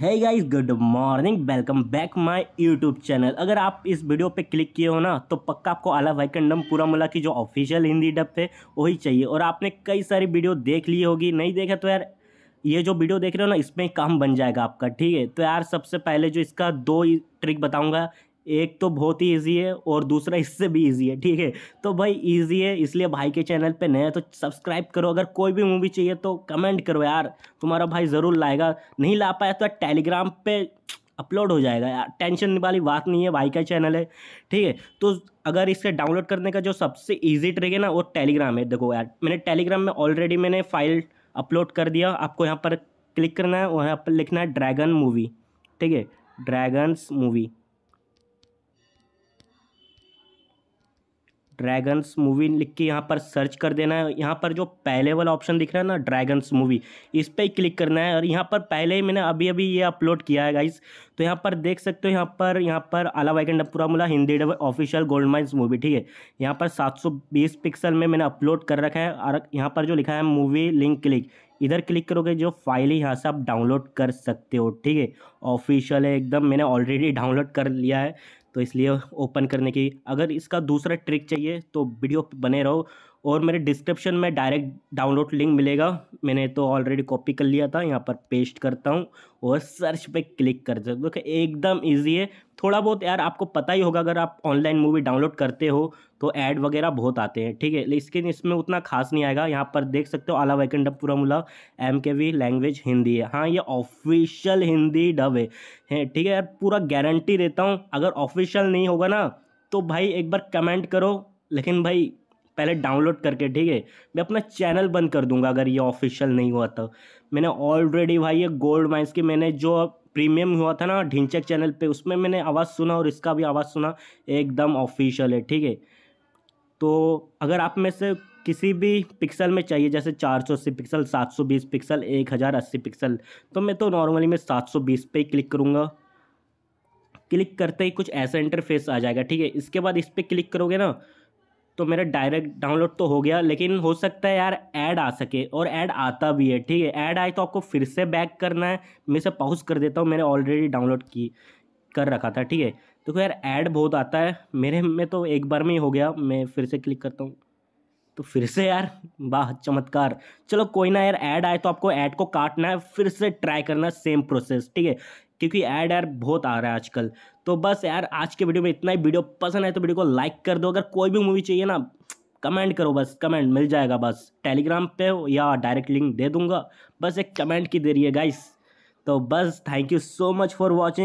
है guys good morning welcome back my YouTube channel अगर आप इस वीडियो पे क्लिक किए हो ना तो पक्का आपको आला वाइकंडम पूरा मुला की जो ऑफिशियल हिंदी डब है वही चाहिए और आपने कई सारी वीडियो देख ली होगी नहीं देखा तो यार ये जो वीडियो देख रहे हो ना इसमें काम बन जाएगा आपका ठीक है तो यार सबसे पहले जो इसका दो ट्रिक बताऊंगा एक तो बहुत ही ईजी है और दूसरा इससे भी ईजी है ठीक है तो भाई ईजी है इसलिए भाई के चैनल पे नए तो सब्सक्राइब करो अगर कोई भी मूवी चाहिए तो कमेंट करो यार तुम्हारा भाई ज़रूर लाएगा नहीं ला पाया तो टेलीग्राम पे अपलोड हो जाएगा यार टेंशन वाली बात नहीं है भाई का चैनल है ठीक है तो अगर इसे डाउनलोड करने का जो सबसे ईजी ट्रिक है ना वो टेलीग्राम है देखो यार मैंने टेलीग्राम में ऑलरेडी मैंने फाइल अपलोड कर दिया आपको यहाँ पर क्लिक करना है और यहाँ पर लिखना है ड्रैगन मूवी ठीक है ड्रैगन्स मूवी ड्रैगन्स मूवी लिख के यहाँ पर सर्च कर देना है यहाँ पर जो पहले वाला ऑप्शन दिख रहा है ना ड्रैगन्स मूवी इस पर ही क्लिक करना है और यहाँ पर पहले ही मैंने अभी अभी ये अपलोड किया है गाइस तो यहाँ पर देख सकते हो यहाँ पर यहाँ पर आला Vaikunthapurramuloo Hindi dub official Goldmines movie ठीक है यहाँ पर सात पिक्सल में मैंने अपलोड कर रखा है और यहाँ पर जो लिखा है मूवी लिंक क्लिक इधर क्लिक करोगे जो फाइल है यहाँ से आप डाउनलोड कर सकते हो ठीक है ऑफिशियल है एकदम मैंने ऑलरेडी डाउनलोड कर लिया है तो इसलिए ओपन करने की अगर इसका दूसरा ट्रिक चाहिए तो वीडियो बने रहो और मेरे डिस्क्रिप्शन में डायरेक्ट डाउनलोड लिंक मिलेगा मैंने तो ऑलरेडी कॉपी कर लिया था यहाँ पर पेस्ट करता हूँ और सर्च पे क्लिक कर सकते हो एकदम ईजी है थोड़ा बहुत यार आपको पता ही होगा अगर आप ऑनलाइन मूवी डाउनलोड करते हो तो ऐड वगैरह बहुत आते हैं ठीक है लेकिन इसमें उतना खास नहीं आएगा यहाँ पर देख सकते हो आला वैकंड पूरा मुला एम के वी लैंग्वेज हिंदी है हाँ ये ऑफिशियल हिंदी डब है ठीक है यार पूरा गारंटी देता हूँ अगर ऑफिशियल नहीं होगा ना तो भाई एक बार कमेंट करो लेकिन भाई पहले डाउनलोड करके ठीक है मैं अपना चैनल बंद कर दूंगा अगर ये ऑफिशियल नहीं हुआ तो मैंने ऑलरेडी भाई ये गोल्ड माइंस की मैंने जो प्रीमियम हुआ था ना ढिंचक चैनल पे उसमें मैंने आवाज़ सुना और इसका भी आवाज़ सुना एकदम ऑफिशियल है ठीक है तो अगर आप में से किसी भी पिक्सल में चाहिए जैसे अस्सी पिक्सल बीस पिक्सल अस्सी पिक्सल तो मैं तो नॉर्मली मैं बीस पे ही क्लिक करूँगा क्लिक करते ही कुछ ऐसा इंटरफेस आ जाएगा ठीक है इसके बाद इस पर क्लिक करोगे ना तो मेरा डायरेक्ट डाउनलोड तो हो गया लेकिन हो सकता है यार ऐड आ सके और ऐड आता भी है ठीक है ऐड आए तो आपको फिर से बैक करना है मैं इसे पॉज कर देता हूँ मैंने ऑलरेडी डाउनलोड की कर रखा था ठीक है देखो यार ऐड बहुत आता है मेरे में तो एक बार में ही हो गया मैं फिर से क्लिक करता हूँ तो फिर से यार वाह चमत्कार चलो कोई ना यार ऐड आए तो आपको ऐड को काटना है फिर से ट्राई करना सेम प्रोसेस ठीक है क्योंकि ऐड यार बहुत आ रहा है आजकल तो बस यार आज के वीडियो में इतना ही वीडियो पसंद है तो वीडियो को लाइक कर दो अगर कोई भी मूवी चाहिए ना कमेंट करो बस कमेंट मिल जाएगा बस टेलीग्राम पे या डायरेक्ट लिंक दे दूंगा बस एक कमेंट की दे रही है गाइस तो बस thank you so much for watching